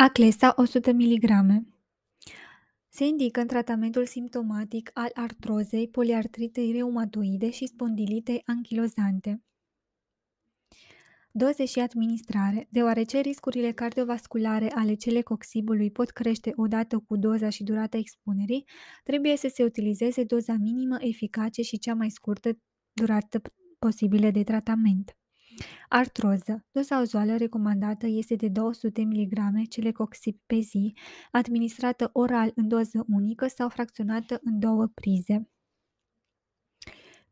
Aclesa 100 mg se indică în tratamentul simptomatic al artrozei, poliartritei reumatoide și spondilitei anchilozante. Doze și administrare, deoarece riscurile cardiovasculare ale celecoxibului pot crește odată cu doza și durata expunerii, trebuie să se utilizeze doza minimă eficace și cea mai scurtă durată posibilă de tratament. Artroză. Doza ozoală recomandată este de 200 mg celecoxib pe zi, administrată oral în doză unică sau fracționată în două prize.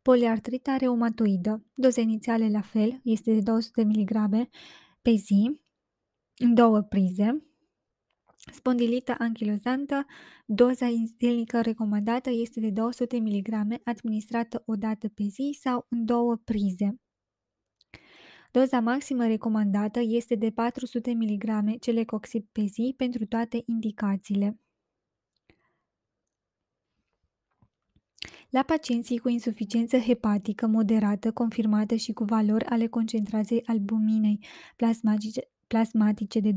Poliartrita reumatoidă. Doza inițială la fel este de 200 mg pe zi, în două prize. Spondilita anchilozantă, doza zilnică recomandată este de 200 mg administrată o dată pe zi sau în două prize. Doza maximă recomandată este de 400 mg celecoxib pe zi pentru toate indicațiile. La pacienții cu insuficiență hepatică moderată, confirmată și cu valori ale concentrației albuminei plasmatice, plasmatice de 25-35,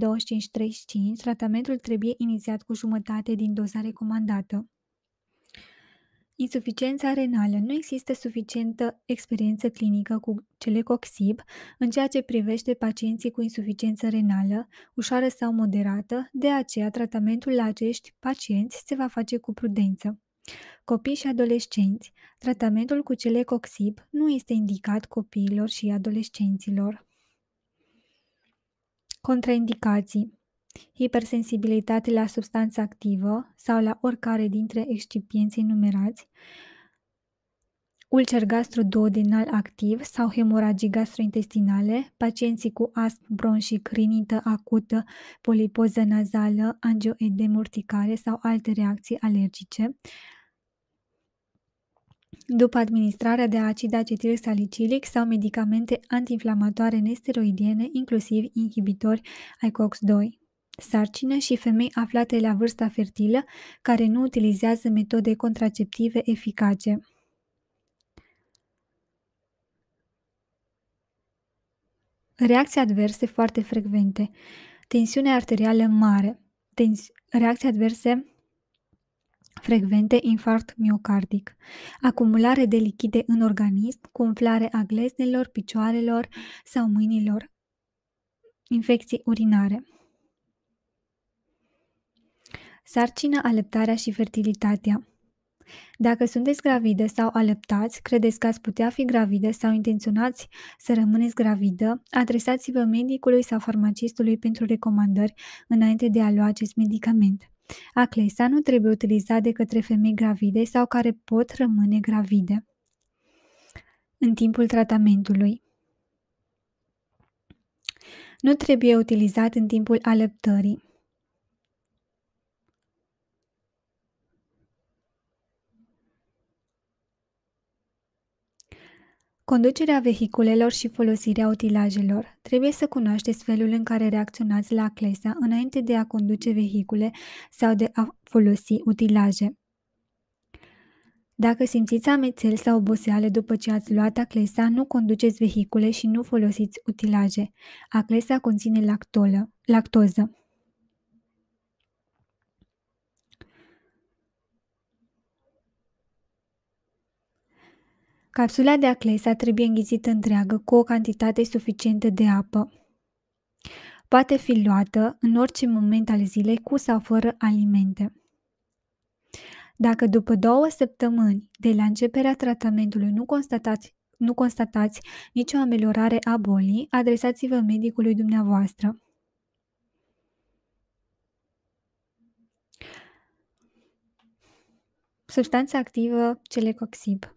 tratamentul trebuie inițiat cu jumătate din doza recomandată. Insuficiența renală. Nu există suficientă experiență clinică cu celecoxib în ceea ce privește pacienții cu insuficiență renală, ușoară sau moderată, de aceea tratamentul la acești pacienți se va face cu prudență. Copii și adolescenți. Tratamentul cu celecoxib nu este indicat copiilor și adolescenților. Contraindicații hipersensibilitate la substanța activă sau la oricare dintre excipienții numerați, ulcer gastroduodenal activ sau hemoragii gastrointestinale, pacienții cu asp bronșic, rinită acută, polipoză nazală, angioedem urticare sau alte reacții alergice. După administrarea de acid acetil salicilic sau medicamente antiinflamatoare nesteroidiene, inclusiv inhibitori ai COX-2 sarcină și femei aflate la vârsta fertilă care nu utilizează metode contraceptive eficace. Reacții adverse foarte frecvente. Tensiune arterială mare. Tensi- reacții adverse frecvente infarct miocardic, acumulare de lichide în organism, cu umflare a gleznelor, picioarelor sau mâinilor, infecții urinare. Sarcina, alăptarea și fertilitatea. Dacă sunteți gravide sau alăptați, credeți că ați putea fi gravide sau intenționați să rămâneți gravidă, adresați-vă medicului sau farmacistului pentru recomandări înainte de a lua acest medicament. Aclesa nu trebuie utilizat de către femei gravide sau care pot rămâne gravide în timpul tratamentului. Nu trebuie utilizat în timpul alăptării. Conducerea vehiculelor și folosirea utilajelor. Trebuie să cunoașteți felul în care reacționați la clesa înainte de a conduce vehicule sau de a folosi utilaje. Dacă simțiți amețel sau oboseală după ce ați luat aclesa, nu conduceți vehicule și nu folosiți utilaje. Aclesa conține lactolă, lactoză. Capsula de aclesa trebuie înghițită întreagă cu o cantitate suficientă de apă. Poate fi luată în orice moment al zilei cu sau fără alimente. Dacă după două săptămâni de la începerea tratamentului nu constatați, nu constatați nicio ameliorare a bolii, adresați-vă medicului dumneavoastră. Substanța activă celecoxib